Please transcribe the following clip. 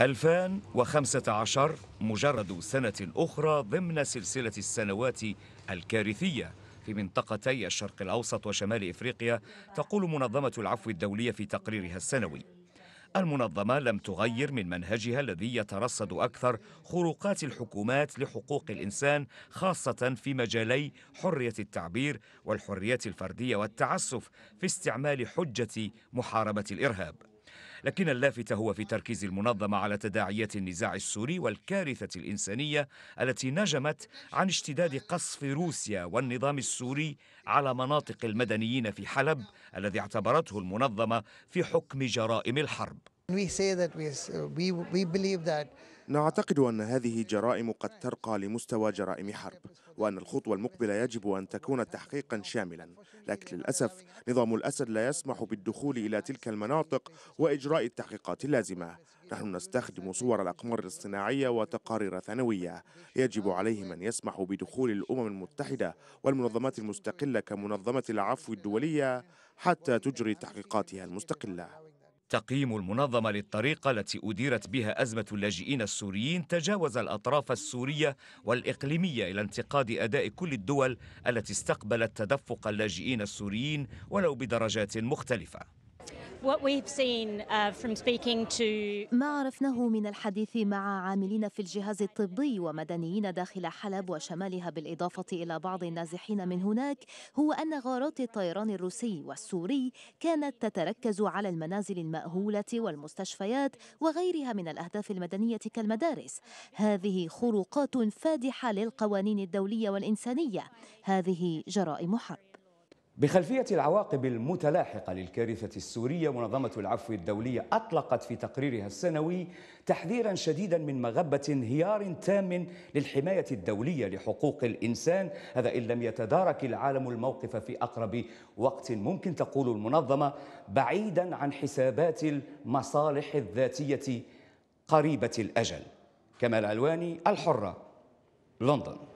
2015 مجرد سنة أخرى ضمن سلسلة السنوات الكارثية في منطقتي الشرق الأوسط وشمال إفريقيا تقول منظمة العفو الدولية في تقريرها السنوي المنظمة لم تغير من منهجها الذي يترصد أكثر خروقات الحكومات لحقوق الإنسان خاصة في مجالي حرية التعبير والحريات الفردية والتعسف في استعمال حجة محاربة الإرهاب لكن اللافت هو في تركيز المنظمة على تداعيات النزاع السوري والكارثة الإنسانية التي نجمت عن اشتداد قصف روسيا والنظام السوري على مناطق المدنيين في حلب الذي اعتبرته المنظمة في حكم جرائم الحرب نعتقد أن هذه جرائم قد ترقى لمستوى جرائم حرب وأن الخطوة المقبلة يجب أن تكون تحقيقا شاملا لكن للأسف نظام الأسد لا يسمح بالدخول إلى تلك المناطق وإجراء التحقيقات اللازمة نحن نستخدم صور الأقمار الاصطناعية وتقارير ثانوية يجب عليهم أن يسمحوا بدخول الأمم المتحدة والمنظمات المستقلة كمنظمة العفو الدولية حتى تجري تحقيقاتها المستقله تقييم المنظمة للطريقة التي أديرت بها أزمة اللاجئين السوريين تجاوز الأطراف السورية والإقليمية إلى انتقاد أداء كل الدول التي استقبلت تدفق اللاجئين السوريين ولو بدرجات مختلفة Uh, ما عرفناه من الحديث مع عاملين في الجهاز الطبي ومدنيين داخل حلب وشمالها بالإضافة إلى بعض النازحين من هناك هو أن غارات الطيران الروسي والسوري كانت تتركز على المنازل المأهولة والمستشفيات وغيرها من الأهداف المدنية كالمدارس هذه خروقات فادحة للقوانين الدولية والإنسانية هذه جرائم حرب بخلفية العواقب المتلاحقة للكارثة السورية منظمة العفو الدولية أطلقت في تقريرها السنوي تحذيرا شديدا من مغبة انهيار تام للحماية الدولية لحقوق الإنسان هذا إن لم يتدارك العالم الموقف في أقرب وقت ممكن تقول المنظمة بعيدا عن حسابات المصالح الذاتية قريبة الأجل كمال علواني الحرة لندن